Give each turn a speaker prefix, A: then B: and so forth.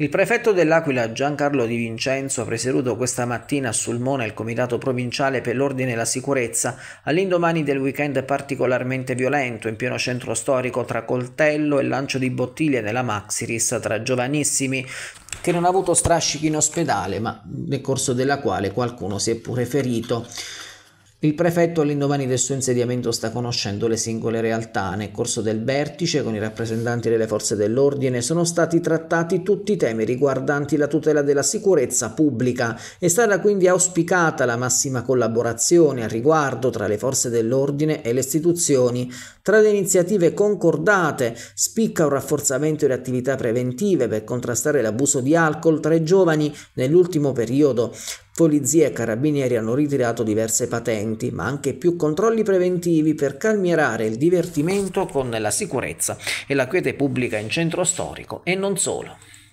A: Il prefetto dell'Aquila Giancarlo Di Vincenzo ha presieduto questa mattina a Sulmona il Comitato Provinciale per l'Ordine e la Sicurezza all'indomani del weekend particolarmente violento in pieno centro storico tra coltello e lancio di bottiglie nella Maxiris tra giovanissimi che non ha avuto strascichi in ospedale ma nel corso della quale qualcuno si è pure ferito. Il prefetto all'indomani del suo insediamento sta conoscendo le singole realtà. Nel corso del vertice con i rappresentanti delle forze dell'ordine sono stati trattati tutti i temi riguardanti la tutela della sicurezza pubblica. È stata quindi auspicata la massima collaborazione a riguardo tra le forze dell'ordine e le istituzioni. Tra le iniziative concordate spicca un rafforzamento delle attività preventive per contrastare l'abuso di alcol tra i giovani nell'ultimo periodo. Polizia e carabinieri hanno ritirato diverse patenti, ma anche più controlli preventivi per calmierare il divertimento con la sicurezza e la quiete pubblica in centro storico e non solo.